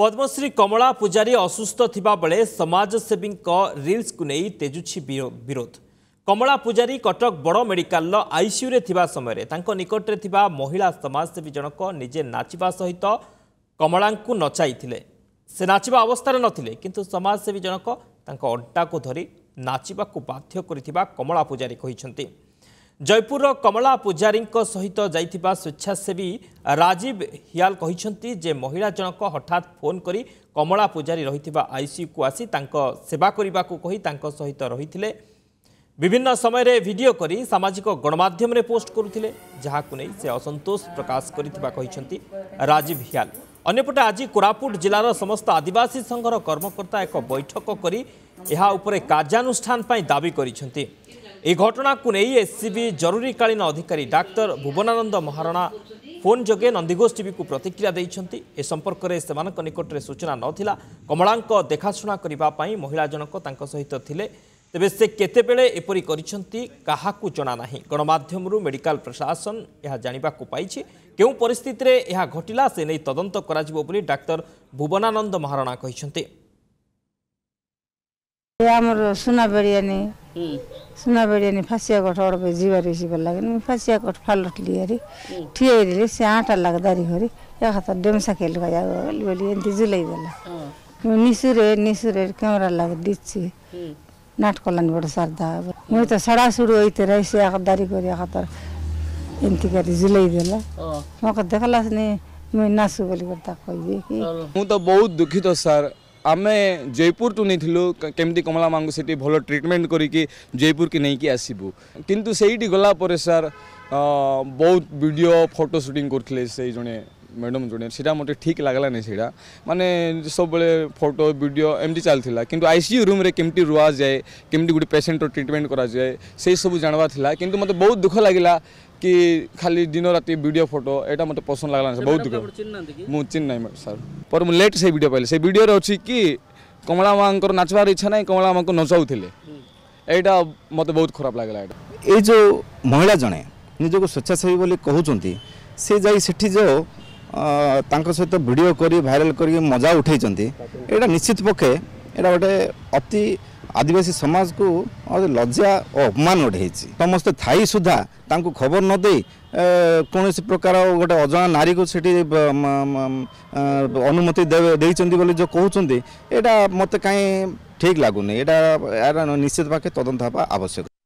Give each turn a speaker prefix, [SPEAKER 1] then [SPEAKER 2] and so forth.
[SPEAKER 1] ପଦ୍ମଶ୍ରୀ କମଳା ପୂଜାରୀ ଅସୁସ୍ଥ ଥିବାବେଳେ ସମାଜସେବୀଙ୍କ ରିଲ୍ସକୁ ନେଇ ତେଜୁଛି ବିରୋଧ କମଳା ପୂଜାରୀ କଟକ ବଡ଼ ମେଡିକାଲର ଆଇସିୟୁରେ ଥିବା ସମୟରେ ତାଙ୍କ ନିକଟରେ ଥିବା ମହିଳା ସମାଜସେବୀ ଜଣକ ନିଜେ ନାଚିବା ସହିତ କମଳାଙ୍କୁ ନଚାଇଥିଲେ ସେ ନାଚିବା ଅବସ୍ଥାରେ ନଥିଲେ କିନ୍ତୁ ସମାଜସେବୀ ଜଣକ ତାଙ୍କ ଅଣ୍ଟାକୁ ଧରି ନାଚିବାକୁ ବାଧ୍ୟ କରିଥିବା କମଳା ପୂଜାରୀ କହିଛନ୍ତି ଜୟପୁରର କମଳା ପୂଜାରୀଙ୍କ ସହିତ ଯାଇଥିବା ସ୍ୱେଚ୍ଛାସେବୀ ରାଜୀବ ହିଆଲ କହିଛନ୍ତି ଯେ ମହିଳା ଜଣକ ହଠାତ୍ ଫୋନ୍ କରି କମଳା ପୂଜାରୀ ରହିଥିବା ଆଇସିୟୁକୁ ଆସି ତାଙ୍କ ସେବା କରିବାକୁ କହି ତାଙ୍କ ସହିତ ରହିଥିଲେ ବିଭିନ୍ନ ସମୟରେ ଭିଡ଼ିଓ କରି ସାମାଜିକ ଗଣମାଧ୍ୟମରେ ପୋଷ୍ଟ କରୁଥିଲେ ଯାହାକୁ ନେଇ ସେ ଅସନ୍ତୋଷ ପ୍ରକାଶ କରିଥିବା କହିଛନ୍ତି ରାଜୀବ ହିଆଲ ଅନ୍ୟପଟେ ଆଜି କୋରାପୁଟ ଜିଲ୍ଲାର ସମସ୍ତ ଆଦିବାସୀ ସଂଘର କର୍ମକର୍ତ୍ତା ଏକ ବୈଠକ କରି ଏହା ଉପରେ କାର୍ଯ୍ୟାନୁଷ୍ଠାନ ପାଇଁ ଦାବି କରିଛନ୍ତି ଏହି ଘଟଣାକୁ ନେଇ ଏସ୍ସିବି ଜରୁରୀକାଳୀନ ଅଧିକାରୀ ଡାକ୍ତର ଭୁବନାନନ୍ଦ ମହାରଣା ଫୋନ୍ ଯୋଗେ ନନ୍ଦିଘୋଷ ଟିଭିକୁ ପ୍ରତିକ୍ରିୟା ଦେଇଛନ୍ତି ଏ ସମ୍ପର୍କରେ ସେମାନଙ୍କ ନିକଟରେ ସୂଚନା ନଥିଲା କମଳାଙ୍କ ଦେଖାଶୁଣା କରିବା ପାଇଁ ମହିଳା ଜଣକ ତାଙ୍କ ସହିତ ଥିଲେ ତେବେ ସେ କେତେବେଳେ ଏପରି କରିଛନ୍ତି କାହାକୁ ଜଣା ନାହିଁ ଗଣମାଧ୍ୟମରୁ ମେଡିକାଲ ପ୍ରଶାସନ ଏହା ଜାଣିବାକୁ ପାଇଛି କେଉଁ ପରିସ୍ଥିତିରେ ଏହା ଘଟିଲା ସେ ନେଇ ତଦନ୍ତ କରାଯିବ ବୋଲି ଡାକ୍ତର ଭୁବନାନନ୍ଦ ମହାରଣା କହିଛନ୍ତି
[SPEAKER 2] सुनाबेडी अनि फासिया कोठ अर्ड भए जीवा रेसी भन्ला गर्नु फासिया कोठ फालट लिएर ठिएरले से आटा लगदारी होरी या खता डेमसा खेल गया बलि बलि एन्ती जुलै निसुरे निसुरे क्यामेरा लाग दिछि नाटकलन बड सरदा म त सडा सुरु होइते रहिस या खदारी गरे खतर एन्ती गरि जुलै देला मको देखलास नि म नासु बलि गर्दा कहि कि
[SPEAKER 3] म त बहुत दुखी त सर ଆମେ ଜୟପୁର ଟୁ ନେଇଥିଲୁ କେମିତି କମଳା ମାଙ୍କୁ ସେଠି ଭଲ ଟ୍ରିଟମେଣ୍ଟ କରିକି ଜୟପୁରକି ନେଇକି ଆସିବୁ କିନ୍ତୁ ସେଇଠି ଗଲା ପରେ ସାର୍ ବହୁତ ଭିଡ଼ିଓ ଫଟୋ ସୁଟିଂ କରୁଥିଲେ ସେଇ ଜଣେ ମ୍ୟାଡ଼ାମ୍ ଜୁନିୟର ସେଇଟା ମୋତେ ଠିକ୍ ଲାଗିଲାନି ସେଇଟା ମାନେ ସବୁବେଳେ ଫଟୋ ଭିଡ଼ିଓ ଏମିତି ଚାଲିଥିଲା କିନ୍ତୁ ଆଇସିୟୁ ରୁମ୍ରେ କେମିତି ରୁହାଯାଏ କେମିତି ଗୋଟେ ପେସେଣ୍ଟର ଟ୍ରିଟମେଣ୍ଟ କରାଯାଏ ସେସବୁ ଜାଣିବାର ଥିଲା କିନ୍ତୁ ମୋତେ ବହୁତ ଦୁଃଖ ଲାଗିଲା କି ଖାଲି ଦିନ ରାତି ଭିଡ଼ିଓ ଫଟୋ ଏଇଟା ମୋତେ ପସନ୍ଦ ଲାଗିଲାନି ସାର୍ ବହୁତ ଦୁଃଖ ମୁଁ ଚିହ୍ନି ନାହିଁ ସାର୍ ପରେ ମୁଁ ଲେଟ୍ ସେଇ ଭିଡ଼ିଓ ପାଇଲି ସେଇ ଭିଡ଼ିଓରେ ଅଛି କି କମଳା ମାଆଙ୍କର ନାଚିବାର ଇଚ୍ଛା ନାହିଁ କମଳା ମାଆଙ୍କୁ ନଚାଉଥିଲେ ଏଇଟା ମୋତେ ବହୁତ ଖରାପ ଲାଗିଲା ଏଇଟା
[SPEAKER 4] ଏଇ ଯେଉଁ ମହିଳା ଜଣେ ନିଜକୁ ସ୍ୱେଚ୍ଛାସେବୀ ବୋଲି କହୁଛନ୍ତି ସେ ଯାଇ ସେଠି ଯେଉଁ ତାଙ୍କ ସହିତ ଭିଡ଼ିଓ କରି ଭାଇରାଲ୍ କରିକି ମଜା ଉଠାଇଛନ୍ତି ଏଇଟା ନିଶ୍ଚିତ ପକ୍ଷେ ଏଇଟା ଗୋଟେ ଅତି ଆଦିବାସୀ ସମାଜକୁ ଲଜ୍ଜା ଓ ଅପମାନ ଗୋଟେ ହେଇଛି ସମସ୍ତେ ଥାଇ ସୁଦ୍ଧା ତାଙ୍କୁ ଖବର ନ ଦେଇ କୌଣସି ପ୍ରକାର ଗୋଟେ ଅଜଣା ନାରୀକୁ ସେଠି ଅନୁମତି ଦେଇଛନ୍ତି ବୋଲି ଯେଉଁ କହୁଛନ୍ତି ଏଇଟା ମୋତେ କାହିଁ ଠିକ୍ ଲାଗୁନି ଏଇଟା ଏହାର ନିଶ୍ଚିତ ପକ୍ଷେ ତଦନ୍ତ ହେବା ଆବଶ୍ୟକ